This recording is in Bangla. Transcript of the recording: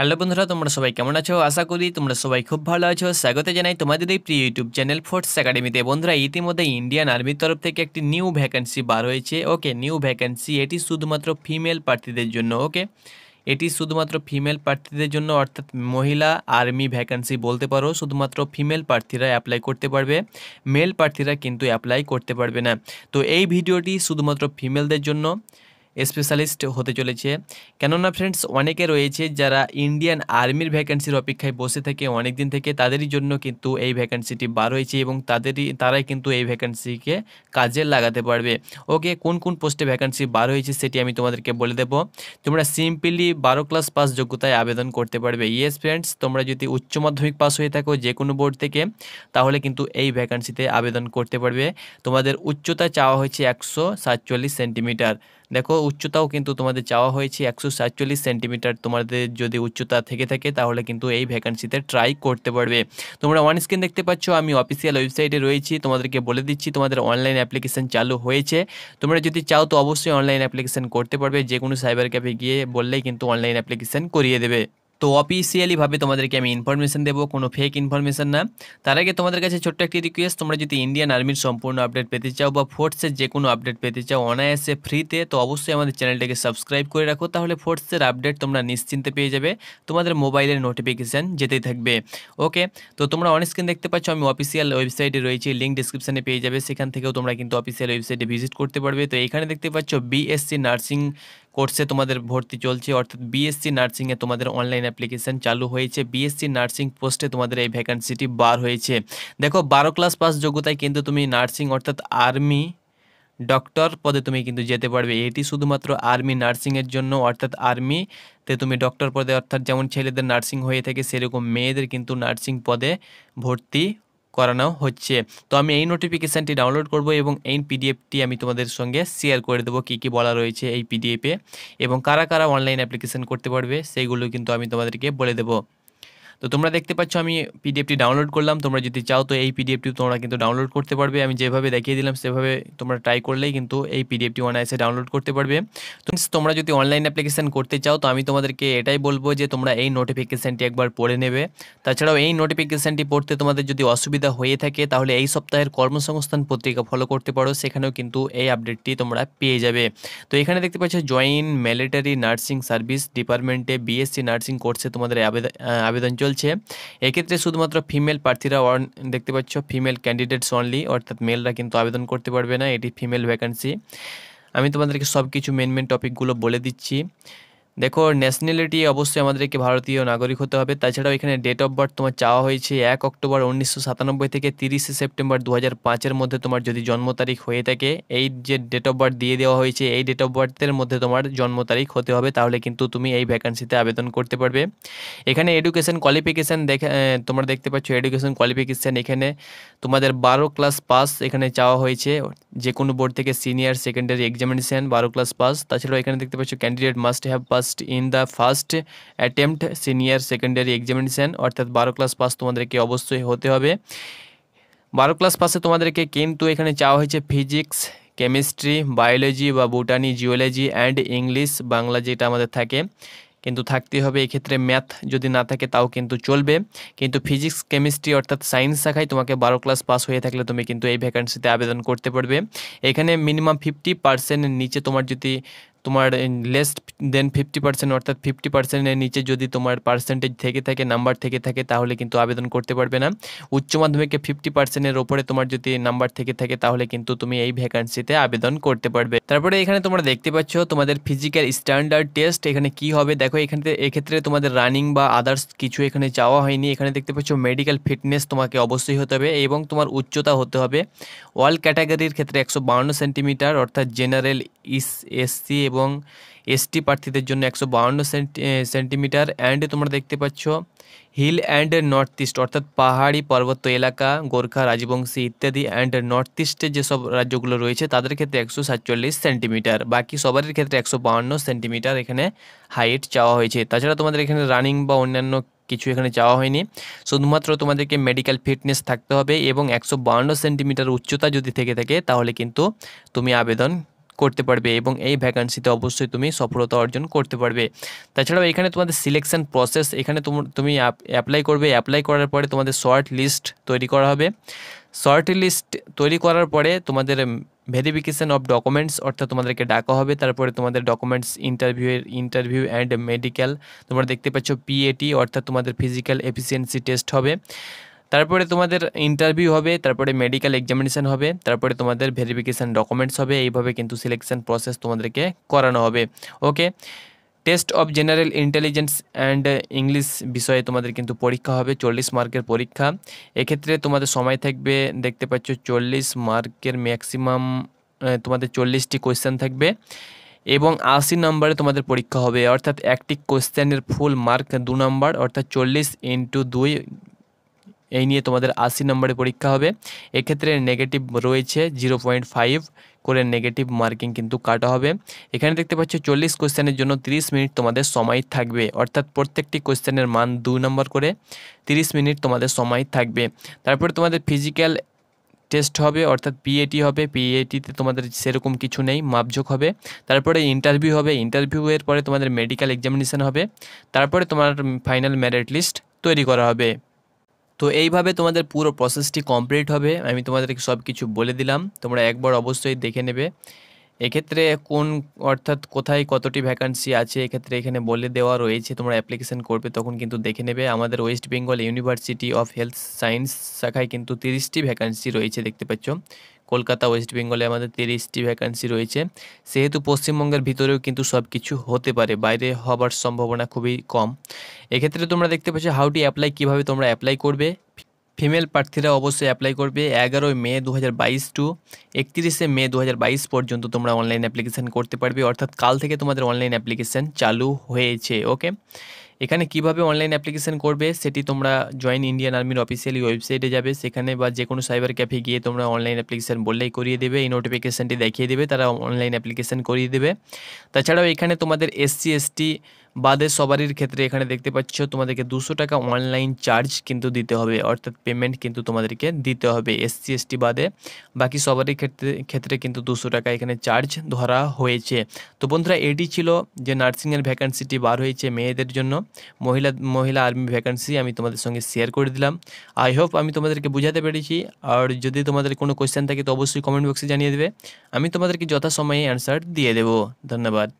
হ্যালো বন্ধুরা তোমরা সবাই কেমন আছো আশা করি তোমরা সবাই খুব ভালো আছো স্বাগত জানাই তোমাদের এই প্রিয় ইউটিউব চ্যানেল ফোর্টস একাডেমিতে বন্ধুরা ইতিমধ্যে ইন্ডিয়ান আর্মির তরফ থেকে একটি নিউ ভ্যাকান্সি বার হয়েছে ওকে নিউ ভ্যাকান্সি এটি শুধুমাত্র ফিমেল প্রার্থীদের জন্য ওকে এটি শুধুমাত্র ফিমেল প্রার্থীদের জন্য অর্থাৎ মহিলা আর্মি ভ্যাকান্সি বলতে পারো শুধুমাত্র ফিমেল প্রার্থীরা অ্যাপ্লাই করতে পারবে মেল প্রার্থীরা কিন্তু অ্যাপ্লাই করতে পারবে না তো এই ভিডিওটি শুধুমাত্র ফিমেলদের জন্য স্পেশালিস্ট হতে চলেছে কেননা ফ্রেন্ডস অনেকে রয়েছে যারা ইন্ডিয়ান আর্মির ভ্যাকেন্সির অপেক্ষায় বসে থেকে অনেক দিন থেকে তাদেরই জন্য কিন্তু এই ভ্যাকেন্সিটি বার হয়েছে এবং তাদেরই তারাই কিন্তু এই ভ্যাকেন্সিকে কাজে লাগাতে পারবে ওকে কোন কোন পোস্টে ভ্যাকেন্সি বার হয়েছে সেটি আমি তোমাদেরকে বলে দেব তোমরা সিম্পলি বারো ক্লাস পাস যোগ্যতায় আবেদন করতে পারবে ইয়েস ফ্রেন্ডস তোমরা যদি উচ্চ মাধ্যমিক পাস হয়ে থাকো যে কোনো বোর্ড থেকে তাহলে কিন্তু এই ভ্যাকেন্সিতে আবেদন করতে পারবে তোমাদের উচ্চতা চাওয়া হয়েছে একশো সাতচল্লিশ সেন্টিমিটার দেখো উচ্চতাও কিন্তু তোমাদের চাওয়া হয়েছে একশো সাতচল্লিশ সেন্টিমিটার তোমাদের যদি উচ্চতা থেকে থাকে তাহলে কিন্তু এই ভ্যাকান্সিতে ট্রাই করতে পারবে তোমরা অন স্ক্রিন দেখতে পাচ্ছ আমি অফিসিয়াল ওয়েবসাইটে রয়েছি তোমাদেরকে বলে দিচ্ছি তোমাদের অনলাইন অ্যাপ্লিকেশান চালু হয়েছে তোমরা যদি চাও তো অবশ্যই অনলাইন অ্যাপ্লিকেশান করতে পারবে যে কোনো সাইবার ক্যাফে গিয়ে বললেই কিন্তু অনলাইন অ্যাপ্লিকেশান করিয়ে দেবে তো অফিসিয়ালিভাবে তোমাদেরকে আমি ইনফরমেশান দেবো কোনো ফেক ইনফরমেশান না তার আগে তোমাদের কাছে ছোট্ট একটি রিকোয়েস্ট তোমরা যদি ইন্ডিয়ান আর্মির সম্পূর্ণ আপডেট পেতে চাও বা ফোর্সের যে কোনো আপডেট পেতে চাও অনায়াসে ফ্রিতে তো অবশ্যই আমাদের চ্যানেলটাকে সাবস্ক্রাইব করে রাখো তাহলে ফোর্সের আপডেট তোমরা নিশ্চিন্তে পেয়ে যাবে তোমাদের মোবাইলের নোটিফিকেশান যেতেই থাকবে ওকে তো তোমরা অনেক স্ক্রিন দেখতে পাচ্ছ আমি অফিসিয়াল ওয়েবসাইটে রয়েছে লিঙ্ক ডিসক্রিপশানে পেয়ে যাবে সেখান থেকেও তোমরা কিন্তু অফিসিয়াল ওয়েবসাইটে ভিজিট করতে পারবে তো এখানে দেখতে পাচ্ছ বিএসসি নার্সিং কোর্সে তোমাদের ভর্তি চলছে অর্থাৎ বিএসসি নার্সিংয়ে তোমাদের অনলাইন অ্যাপ্লিকেশান চালু হয়েছে বিএসসি নার্সিং পোস্টে তোমাদের এই ভ্যাকান্সিটি বার হয়েছে দেখো বারো ক্লাস পাস যোগ্যতায় কিন্তু তুমি নার্সিং অর্থাৎ আর্মি ডক্টর পদে তুমি কিন্তু যেতে পারবে এটি শুধুমাত্র আর্মি নার্সিংয়ের জন্য অর্থাৎ আর্মিতে তুমি ডক্টর পদে অর্থাৎ যেমন ছেলেদের নার্সিং হয়ে থাকে সেরকম মেয়েদের কিন্তু নার্সিং পদে ভর্তি করানো হচ্ছে তো আমি এই নোটিফিকেশানটি ডাউনলোড করব এবং এই পিডিএফটি আমি তোমাদের সঙ্গে শেয়ার করে দেবো কী কী বলা রয়েছে এই পিডিএফে এবং কারা কারা অনলাইন অ্যাপ্লিকেশান করতে পারবে সেইগুলো কিন্তু আমি তোমাদেরকে বলে দেবো তো তোমরা দেখতে পাচ্ছ আমি পিডিএফটি ডাউনলোড করলাম তোমরা যদি চাও তো এই পিডিএফটি তোমরা কিন্তু ডাউনলোড করতে পারবে আমি যেভাবে দেখিয়ে দিলাম সেভাবে তোমরা ট্রাই করলেই কিন্তু এই পিডিএফটি ওয়ান এসে ডাউনলোড করতে পারবে তো তোমরা যদি অনলাইন অ্যাপ্লিকেশান করতে চাও তো আমি তোমাদেরকে এটাই বলবো যে তোমরা এই নোটিফিকেশানটি একবার পড়ে নেবে তাছাড়াও এই নোটিফিকেশানটি পড়তে তোমাদের যদি অসুবিধা হয়ে থাকে তাহলে এই সপ্তাহের কর্মসংস্থান পত্রিকা ফলো করতে পারো সেখানেও কিন্তু এই আপডেটটি তোমরা পেয়ে যাবে তো এখানে দেখতে পাচ্ছ জয়েন মিলিটারি নার্সিং সার্ভিস ডিপার্টমেন্টে বিএসসি নার্সিং কোর্সে তোমাদের আবেদন আবেদন চলছে এক্ষেত্রে শুধুমাত্র ফিমেল প্রার্থীরা দেখতে পাচ্ছ ফিমেল ক্যান্ডিডেটস অনলি অর্থাৎ মেলরা কিন্তু আবেদন করতে পারবে না এটি ফিমেল ভ্যাকান্সি আমি তোমাদেরকে সব কিছু মেন মেন টপিকগুলো বলে দিচ্ছি দেখো ন্যাশনালিটি অবশ্যই আমাদেরকে ভারতীয় নাগরিক হতে হবে তাছাড়াও এখানে ডেট অফ বার্থ তোমার চাওয়া হয়েছে এক অক্টোবর উনিশশো সাতানব্বই থেকে তিরিশে সেপ্টেম্বর দু হাজার পাঁচের মধ্যে তোমার যদি জন্ম তারিখ হয়ে থাকে এই যে ডেট অফ বার্থ দিয়ে দেওয়া হয়েছে এই ডেট অফ বার্থের মধ্যে তোমার জন্ম তারিখ হতে হবে তাহলে কিন্তু তুমি এই ভ্যাকান্সিতে আবেদন করতে পারবে এখানে এডুকেশন কোয়ালিফিকেশান দেখে তোমরা দেখতে পাচ্ছ এডুকেশন কোয়ালিফিকেশান এখানে তোমাদের বারো ক্লাস পাস এখানে চাওয়া হয়েছে যে কোনো বোর্ড থেকে সিনিয়র সেকেন্ডারি এক্সামিনেশান বারো ক্লাস পাস তাছাড়াও এখানে দেখতে পাচ্ছ candidate must have pass first in the first attempt senior secondary examination অর্থাৎ বারো ক্লাস পাস তোমাদেরকে অবশ্যই হতে হবে বারো ক্লাস পাসে তোমাদেরকে কিন্তু এখানে চাওয়া হয়েছে ফিজিক্স কেমিস্ট্রি বায়োলজি বা botany geology and English Bangla যেটা আমাদের থাকে কিন্তু থাকতে হবে এক্ষেত্রে ম্যাথ যদি না থাকে তাও কিন্তু চলবে কিন্তু ফিজিক্স কেমিস্ট্রি অর্থাৎ সায়েন্স শাখায় তোমাকে বারো ক্লাস পাস হয়ে থাকলে তুমি কিন্তু এই ভ্যাকান্সিতে আবেদন করতে পারবে এখানে মিনিমাম ফিফটি পার্সেন্ট নিচে তোমার যদি তোমার লেস দেন ফিফটি পার্সেন্ট অর্থাৎ ফিফটি পার্সেন্টের নিচে যদি তোমার পার্সেন্টেজ থেকে থাকে নাম্বার থেকে থাকে তাহলে কিন্তু আবেদন করতে পারবে না উচ্চ মাধ্যমিকে ফিফটি পার্সেন্টের ওপরে তোমার যদি নাম্বার থেকে থাকে তাহলে কিন্তু তুমি এই ভ্যাকান্সিতে আবেদন করতে পারবে তারপরে এখানে তোমরা দেখতে পাচ্ছ তোমাদের ফিজিক্যাল স্ট্যান্ডার্ড টেস্ট এখানে কি হবে দেখো এখানে এক্ষেত্রে তোমাদের রানিং বা আদার্স কিছু এখানে চাওয়া হয়নি এখানে দেখতে পাচ্ছ মেডিকেল ফিটনেস তোমাকে অবশ্যই হতে হবে এবং তোমার উচ্চতা হতে হবে অল ক্যাটাগরির ক্ষেত্রে একশো সেন্টিমিটার অর্থাৎ জেনারেল ইস এসসি এবং এবং এসটি প্রার্থীদের জন্য একশো বাউন্ন সেন্টিমিটার অ্যান্ড তোমরা দেখতে পাচ্ছ হিল অ্যান্ড নর্থ ইস্ট অর্থাৎ পাহাড়ি পার্বত্য এলাকা গোর্খা রাজবংশী ইত্যাদি অ্যান্ড নর্থ ইস্টে যেসব রাজ্যগুলো রয়েছে তাদের ক্ষেত্রে একশো সাতচল্লিশ সেন্টিমিটার বাকি সবারই ক্ষেত্রে একশো বাউন্ন সেন্টিমিটার এখানে হাইট চাওয়া হয়েছে তাছাড়া তোমাদের এখানে রানিং বা অন্যান্য কিছু এখানে চাওয়া হয়নি শুধুমাত্র তোমাদেরকে মেডিকেল ফিটনেস থাকতে হবে এবং একশো সেন্টিমিটার উচ্চতা যদি থেকে থাকে তাহলে কিন্তু তুমি আবেদন করতে পারবে এবং এই ভ্যাকান্সিতে অবশ্যই তুমি সফলতা অর্জন করতে পারবে তাছাড়াও এখানে তোমাদের সিলেকশন প্রসেস এখানে তুমি অ্যাপ্লাই করবে অ্যাপ্লাই করার পরে তোমাদের শর্ট লিস্ট তৈরি করা হবে শর্ট লিস্ট তৈরি করার পরে তোমাদের ভেরিফিকেশান অফ ডকুমেন্টস অর্থাৎ তোমাদেরকে ডাকা হবে তারপরে তোমাদের ডকুমেন্টস ইন্টারভিউয়ের ইন্টারভিউ অ্যান্ড মেডিকেল তোমরা দেখতে পাচ্ছ পিএটি অর্থাৎ তোমাদের ফিজিক্যাল এফিসিয়েন্সি টেস্ট হবে তারপরে তোমাদের ইন্টারভিউ হবে তারপরে মেডিকেল এক্সামিনেশান হবে তারপরে তোমাদের ভেরিফিকেশান ডকুমেন্টস হবে এইভাবে কিন্তু সিলেকশন প্রসেস তোমাদেরকে করানো হবে okay test of general intelligence and English বিষয়ে তোমাদের কিন্তু পরীক্ষা হবে চল্লিশ মার্কের পরীক্ষা এক্ষেত্রে তোমাদের সময় থাকবে দেখতে পাচ্ছ চল্লিশ মার্কের ম্যাক্সিমাম তোমাদের চল্লিশটি কোয়েশ্চেন থাকবে এবং আশি নম্বরে তোমাদের পরীক্ষা হবে অর্থাৎ একটি কোয়েশ্চেনের ফুল মার্ক দু নম্বর অর্থাৎ চল্লিশ ইন্টু দুই এই নিয়ে তোমাদের আশি নম্বরে পরীক্ষা হবে এক্ষেত্রে নেগেটিভ রয়েছে জিরো পয়েন্ট ফাইভ করে নেগেটিভ মার্কিং কিন্তু কাটা হবে এখানে দেখতে পাচ্ছ চল্লিশ কোয়েশ্চেনের জন্য 30 মিনিট তোমাদের সময় থাকবে অর্থাৎ প্রত্যেকটি কোশ্চেনের মান দু নম্বর করে 30 মিনিট তোমাদের সময় থাকবে তারপরে তোমাদের ফিজিক্যাল টেস্ট হবে অর্থাৎ পিএটি হবে পিএটিতে তোমাদের সেরকম কিছু নেই মাপঝোক হবে তারপরে ইন্টারভিউ হবে ইন্টারভিউয়ের পরে তোমাদের মেডিকেল এক্সামিনেশান হবে তারপরে তোমার ফাইনাল মেরিট লিস্ট তৈরি করা হবে তো এইভাবে তোমাদের পুরো প্রসেসটি কমপ্লিট হবে আমি তোমাদেরকে সব কিছু বলে দিলাম তোমরা একবার অবশ্যই দেখে নেবে এক্ষেত্রে কোন অর্থাৎ কোথায় কতটি ভ্যাকান্সি আছে এক্ষেত্রে এখানে বলে দেওয়া রয়েছে তোমরা অ্যাপ্লিকেশন করবে তখন কিন্তু দেখে নেবে আমাদের West Bengal University of Health Science শাখায় কিন্তু তিরিশটি ভ্যাকান্সি রয়েছে দেখতে পাচ্ছ কলকাতা ওয়েস্ট বেঙ্গলে আমাদের তিরিশটি ভ্যাকান্সি রয়েছে সেহেতু পশ্চিমবঙ্গের ভিতরেও কিন্তু সব কিছু হতে পারে বাইরে হবার সম্ভাবনা খুবই কম এক্ষেত্রে তোমরা দেখতে পাচ্ছ হাউ টু অ্যাপ্লাই কীভাবে তোমরা অ্যাপ্লাই করবে ফিমেল প্রার্থীরা অবশ্যই অ্যাপ্লাই করবে এগারোই মে দু টু একত্রিশে মে দু পর্যন্ত তোমরা অনলাইন অ্যাপ্লিকেশান করতে পারবে অর্থাৎ কাল থেকে তোমাদের অনলাইন অ্যাপ্লিকেশান চালু হয়েছে ওকে এখানে কিভাবে অনলাইন অ্যাপ্লিকেশন করবে সেটি তোমরা জয়েন ইন্ডিয়ান আর্মির অফিসিয়ালি ওয়েবসাইটে যাবে সেখানে বা যে কোনো সাইবার ক্যাফে গিয়ে তোমরা অনলাইন অ্যাপ্লিকেশন বললেই করিয়ে দেবে এই নোটিফিকেশানটি দেখিয়ে দেবে তারা অনলাইন অ্যাপ্লিকেশন করিয়ে দেবে তাছাড়াও এখানে তোমাদের এসসি এসটি বাদে সবারই ক্ষেত্রে এখানে দেখতে পাচ্ছ তোমাদেরকে দুশো টাকা অনলাইন চার্জ কিন্তু দিতে হবে অর্থাৎ পেমেন্ট কিন্তু তোমাদেরকে দিতে হবে এসসি এসটি বাদে বাকি সবারই ক্ষেত্রে ক্ষেত্রে কিন্তু দুশো টাকা এখানে চার্জ ধরা হয়েছে তো বন্ধুরা এটি ছিল যে নার্সিংয়ের ভ্যাকান্সিটি বার হয়েছে মেয়েদের জন্য মহিলা মহিলা আর্মি ভ্যাকান্সি আমি তোমাদের সঙ্গে শেয়ার করে দিলাম আই হোপ আমি তোমাদেরকে বুঝাতে পেরেছি আর যদি তোমাদের কোনো কোয়েশ্চেন থাকে তো অবশ্যই কমেন্ট বক্সে জানিয়ে দেবে আমি তোমাদেরকে যথাসময়ে অ্যান্সার দিয়ে দেবো ধন্যবাদ